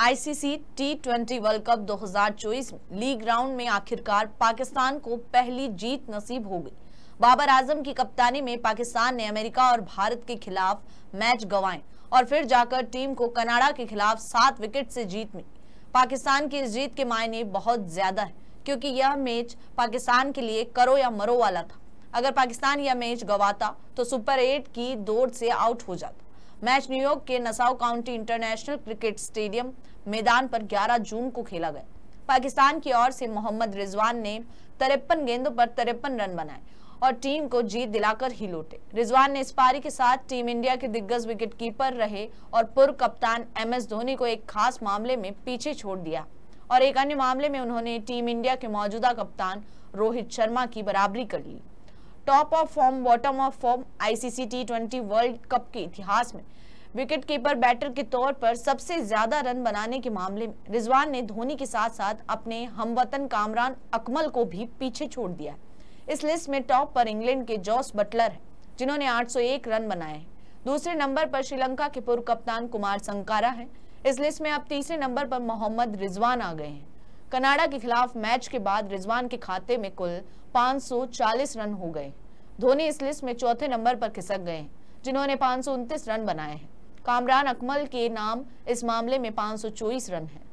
ICC T twenty world cup 2024 league round में आखिरकार पाकिस्तान को पहली जीत नसीब हो गई बाबर आजम की कप्तानी में पाकिस्तान ने अमेरिका और भारत के खिलाफ मैच गंवाए और फिर जाकर टीम को कनाडा के खिलाफ सात विकेट से जीत मिली पाकिस्तान की इस जीत के मायने बहुत ज्यादा है क्योंकि यह मैच पाकिस्तान के लिए करो या मरो वाला था अगर पाकिस्तान यह मैच गवाता तो सुपर एट की दौड़ से आउट हो जाता मैच न्यूयॉर्क के Nassau county international cricket stadium मैदान पर 11 जून को खेला गया पाकिस्तान की ओर से मोहम्मद रिजवान ने तिरपन गेंदों पर तिरपन रन बनाए और टीम को जीत दिलाकर ही लौटे रिजवान ने इस पारी के साथ टीम इंडिया के दिग्गज विकेटकीपर रहे और पूर्व कप्तान एम एस धोनी को एक खास मामले में पीछे छोड़ दिया और एक अन्य मामले में उन्होंने टीम इंडिया के मौजूदा कप्तान रोहित शर्मा की बराबरी कर ली top of form bottom of form ICC T twenty world cup के इतिहास में विकेट कीपर बैटर के तौर पर सबसे ज्यादा रन बनाने के मामले में रिजवान ने धोनी के साथ साथ अपने हमवतन कामरान अकमल को भी पीछे छोड़ दिया है इस लिस्ट में टॉप पर इंग्लैंड के जॉस बटलर है जिन्होंने 801 रन बनाए हैं दूसरे नंबर पर श्रीलंका के पूर्व कप्तान कुमार संकारा है इस लिस्ट में अब तीसरे नंबर पर मोहम्मद रिजवान आ गए हैं कनाडा के खिलाफ मैच के बाद रिजवान के खाते में कुल 540 रन हो गए धोनी इस लिस्ट में चौथे नंबर पर खिसक गए जिन्होंने पाँच रन बनाए हैं कामरान अकमल के नाम इस मामले में 524 रन है